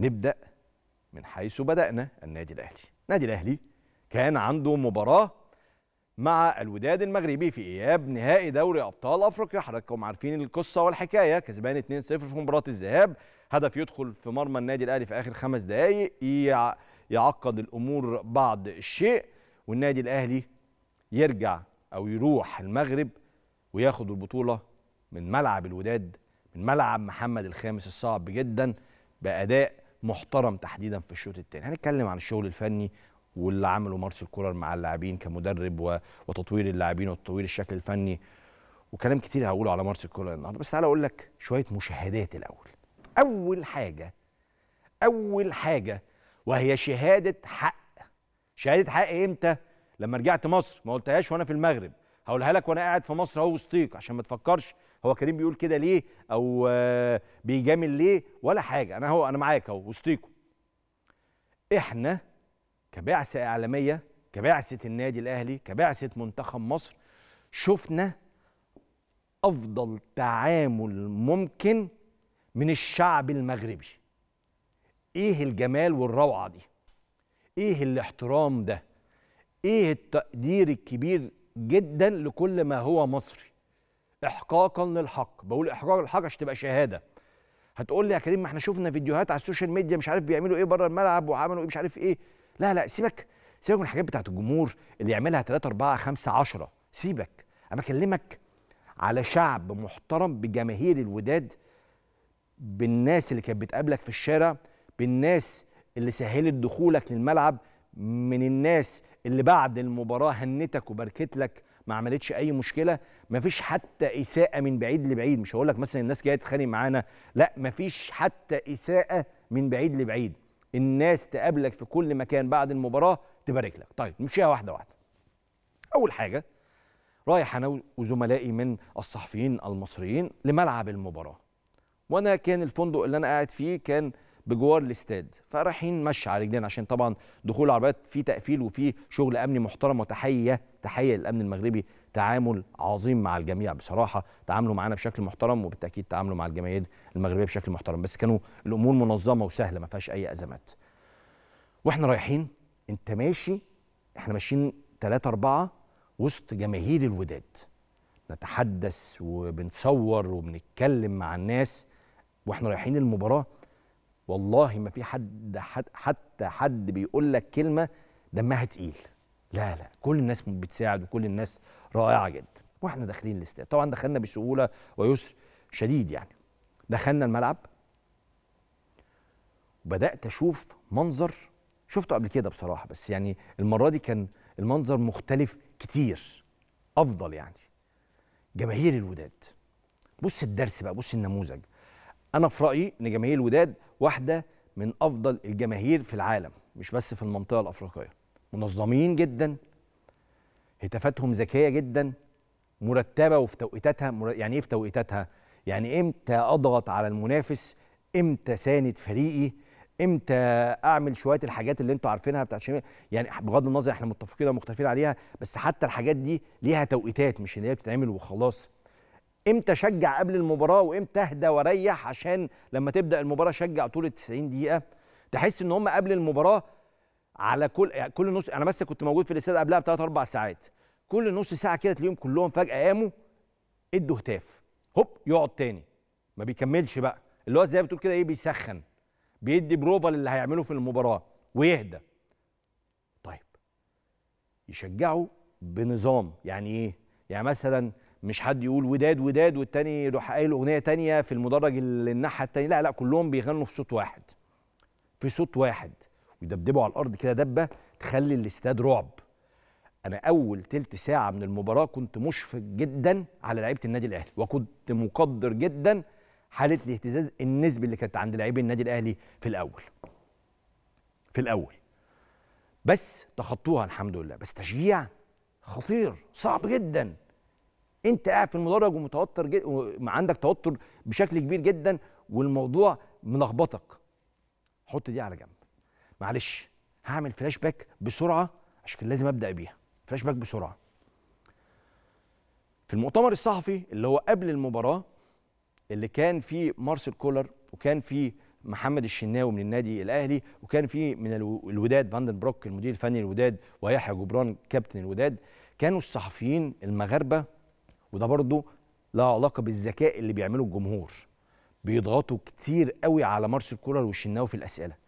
نبدأ من حيث بدأنا النادي الأهلي النادي الأهلي كان عنده مباراة مع الوداد المغربي في إياب نهائي دوري أبطال أفريقيا حضراتكم عارفين القصة والحكاية كسبان 2-0 في مباراة الذهاب هدف يدخل في مرمى النادي الأهلي في آخر خمس دقايق يعقد الأمور بعض الشيء والنادي الأهلي يرجع أو يروح المغرب وياخد البطولة من ملعب الوداد من ملعب محمد الخامس الصعب جدا بأداء محترم تحديدا في الشوط الثاني هنتكلم عن الشغل الفني واللي عمله مارسيل كولر مع اللاعبين كمدرب وتطوير اللاعبين وتطوير الشكل الفني وكلام كتير هقوله على مارسيل كولر النهارده بس تعالى اقول لك شويه مشاهدات الاول اول حاجه اول حاجه وهي شهاده حق شهاده حق امتى لما رجعت مصر ما قلتهاش وانا في المغرب هقولها لك وانا قاعد في مصر اهو وسطيك عشان ما تفكرش هو كريم بيقول كده ليه او آه، بيجامل ليه ولا حاجه انا هو انا معاك اهو وسطيكم احنا كبعثه اعلاميه كبعثه النادي الاهلي كبعثه منتخب مصر شفنا افضل تعامل ممكن من الشعب المغربي ايه الجمال والروعه دي ايه الاحترام ده ايه التقدير الكبير جدا لكل ما هو مصري احقاقا للحق بقول احقاق للحق عشان تبقى شهاده هتقول لي يا كريم ما احنا شفنا فيديوهات على السوشيال ميديا مش عارف بيعملوا ايه بره الملعب وعملوا ايه مش عارف ايه لا لا سيبك سيبك من الحاجات بتاعه الجمهور اللي يعملها 3 4 5 10 سيبك انا بكلمك على شعب محترم بجماهير الوداد بالناس اللي كانت بتقابلك في الشارع بالناس اللي سهلت دخولك للملعب من الناس اللي بعد المباراه هنتك وبركت لك ما عملتش اي مشكله ما فيش حتى اساءه من بعيد لبعيد مش هقول لك مثلا الناس جايه تتخانق معانا لا ما فيش حتى اساءه من بعيد لبعيد الناس تقابلك في كل مكان بعد المباراه تبارك لك طيب نمشيها واحده واحده اول حاجه رايح انا وزملائي من الصحفيين المصريين لملعب المباراه وانا كان الفندق اللي انا قاعد فيه كان بجوار الاستاد فرايحين مشي على رجلين عشان طبعا دخول العربيات فيه تقفيل وفيه شغل امني محترم وتحيه تحيه للامن المغربي تعامل عظيم مع الجميع بصراحه تعاملوا معانا بشكل محترم وبالتاكيد تعاملوا مع الجماهير المغربيه بشكل محترم بس كانوا الامور منظمه وسهله ما فيهاش اي ازمات واحنا رايحين انت ماشي احنا ماشيين ثلاثة أربعة وسط جماهير الوداد نتحدث وبنصور وبنتكلم مع الناس واحنا رايحين المباراه والله ما في حد, حتى حد بيقول لك كلمه دمها تقيل لا لا كل الناس بتساعد وكل الناس رائعه جدا واحنا داخلين الاستاد طبعا دخلنا بسهوله ويسر شديد يعني دخلنا الملعب وبدات اشوف منظر شفته قبل كده بصراحه بس يعني المره دي كان المنظر مختلف كتير افضل يعني جماهير الوداد بص الدرس بقى بص النموذج انا في رايي ان جماهير الوداد واحده من افضل الجماهير في العالم مش بس في المنطقه الافريقيه منظمين جدا هتافاتهم ذكيه جدا مرتبه وفي توقيتاتها مر... يعني ايه في توقيتاتها يعني امتى اضغط على المنافس امتى ساند فريقي امتى اعمل شويه الحاجات اللي انتوا عارفينها بتاعت شمال يعني بغض النظر احنا متفقين ومختلفين عليها بس حتى الحاجات دي ليها توقيتات مش ان هي بتتعمل وخلاص امتى شجع قبل المباراه وامتى اهدى وريح عشان لما تبدا المباراه شجع طول ال 90 دقيقه تحس ان هم قبل المباراه على كل يعني كل نص انا بس كنت موجود في الاستاد قبلها بثلاث اربع ساعات كل نص ساعه كده تلاقيهم كلهم فجاه قاموا ادوا هتاف هوب يقعد تاني ما بيكملش بقى اللي هو زي ما بتقول كده ايه بيسخن بيدي بروفا للي هيعمله في المباراه ويهدى طيب يشجعوا بنظام يعني ايه يعني مثلا مش حد يقول وداد وداد والتاني يروح قايل اغنيه تانية في المدرج اللي الناحيه التانية لا لا كلهم بيغنوا في صوت واحد في صوت واحد ويدبدبوا على الارض كده دبه تخلي الاستاد رعب انا اول تلت ساعه من المباراه كنت مشفق جدا على لعيبه النادي الاهلي وكنت مقدر جدا حاله الاهتزاز النسبي اللي كانت عند لعيبه النادي الاهلي في الاول في الاول بس تخطوها الحمد لله بس تشجيع خطير صعب جدا انت قاعد في المدرج ومتوتر جدا عندك توتر بشكل كبير جدا والموضوع ملخبطك حط دي على جنب معلش هعمل فلاش باك بسرعه عشان لازم ابدا بيها فلاش باك بسرعه في المؤتمر الصحفي اللي هو قبل المباراه اللي كان فيه مارسيل كولر وكان فيه محمد الشناوي من النادي الاهلي وكان فيه من الوداد فاندن بروك المدير الفني الوداد ويحيى جبران كابتن الوداد كانوا الصحفيين المغاربه وده برضو له علاقه بالذكاء اللي بيعمله الجمهور بيضغطوا كتير قوي على مارسيل كولر والشناوي في الاسئله